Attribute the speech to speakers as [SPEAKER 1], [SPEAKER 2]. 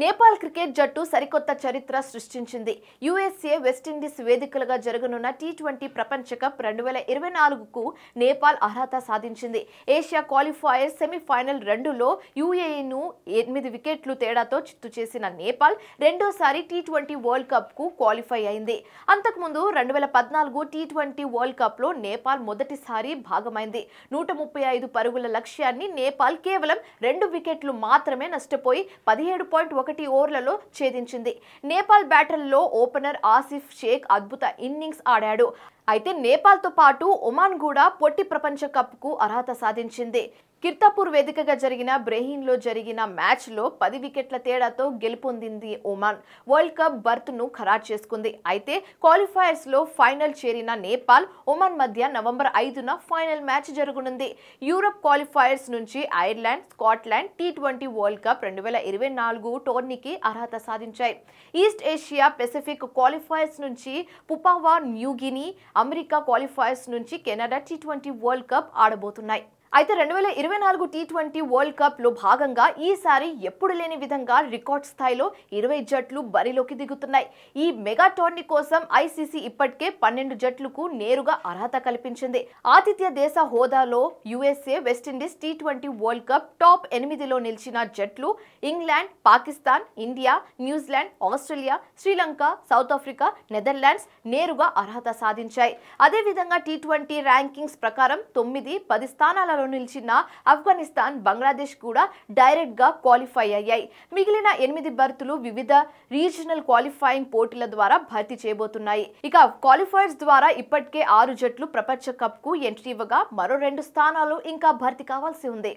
[SPEAKER 1] Nepal cricket జట్టు సరికొత్త చరిత్ర సృష్టించింది యుఎస్ఏ వెస్టిండీస్ వేదికలుగా జరగనున్న టీ ట్వంటీ ప్రపంచ కప్ రెండు వేల ఇరవై నాలుగుకు నేపాల్ అర్హత సాధించింది ఏషియా క్వాలిఫైయర్ సెమీఫైనల్ రెండులో యుఏఈను ఎనిమిది వికెట్లు తేడాతో చిత్తు చేసిన నేపాల్ రెండోసారి టీ ట్వంటీ వరల్డ్ కప్కు క్వాలిఫై అయింది అంతకుముందు రెండు వేల పద్నాలుగు టీ ట్వంటీ వరల్డ్ కప్లో నేపాల్ మొదటిసారి భాగమైంది నూట ముప్పై ఐదు పరుగుల లక్ష్యాన్ని నేపాల్ కేవలం రెండు వికెట్లు మాత్రమే నష్టపోయి పదిహేడు పాయింట్ ఒకటి ఓవర్లలో ఛేదించింది నేపాల్ బ్యాటర్లో ఓపెనర్ ఆసిఫ్ షేక్ అద్భుత ఇన్నింగ్స్ ఆడాడు అయితే నేపాల్తో పాటు ఒమాన్ కూడా పొట్టి ప్రపంచ కప్కు అర్హత సాధించింది కిర్తాపూర్ వేదికగా జరిగిన బ్రెహీన్లో జరిగిన మ్యాచ్లో పది వికెట్ల తేడాతో గెలుపొందింది ఒమాన్ వరల్డ్ కప్ బర్త్ను ఖరారు చేసుకుంది అయితే క్వాలిఫైయర్స్లో ఫైనల్ చేరిన నేపాల్ ఒమాన్ మధ్య నవంబర్ ఐదున ఫైనల్ మ్యాచ్ జరగనుంది యూరప్ క్వాలిఫైయర్స్ నుంచి Ireland Scotland T twenty world cup రెండు వేల ఇరవై నాలుగు టోర్నీకి అర్హత సాధించాయి ఈస్ట్ ఏషియా పెసిఫిక్ క్వాలిఫైయర్స్ నుంచి పుపావా న్యూగిని అమెరికా క్వాలిఫైర్స్ నుంచి కెనడా టీ వరల్డ్ కప్ ఆడబోతున్నాయి అయితే రెండు వేల ఇరవై నాలుగు టీ ట్వంటీ వరల్డ్ కప్లో భాగంగా ఈసారి ఎప్పుడు లేని విధంగా రికార్డ్ స్థాయిలో ఇరవై జట్లు బరిలోకి దిగుతున్నాయి ఈ మెగా టోర్నీ కోసం ఐసీసీ ఇప్పటికే పన్నెండు జట్లకు నేరుగా అర్హత కల్పించింది ఆతిథ్య దేశ హోదాలో USA West Indies T twenty world cup top ఎనిమిదిలో నిలిచిన జట్లు England Pakistan India New Zealand Australia Sri Lanka South Africa Netherlands నేరుగా అర్హత సాధించాయి అదేవిధంగా టీ ట్వంటీ ర్యాంకింగ్స్ ప్రకారం తొమ్మిది పది స్థానాలలో వర్గాల్లో నిలిచిన ఆఫ్ఘనిస్తాన్ బంగ్లాదేశ్ కూడా డైరెక్ట్ గా క్వాలిఫై అయ్యాయి మిగిలిన ఎనిమిది బర్తులు వివిధ రీజనల్ క్వాలిఫైయింగ్ పోటీల ద్వారా భర్తీ చేయబోతున్నాయి ఇక క్వాలిఫైర్స్ ద్వారా ఇప్పటికే ఆరు జట్లు ప్రపంచ కప్కు ఎంట్రీ ఇవ్వగా మరో రెండు స్థానాలు ఇంకా భర్తీ కావాల్సి ఉంది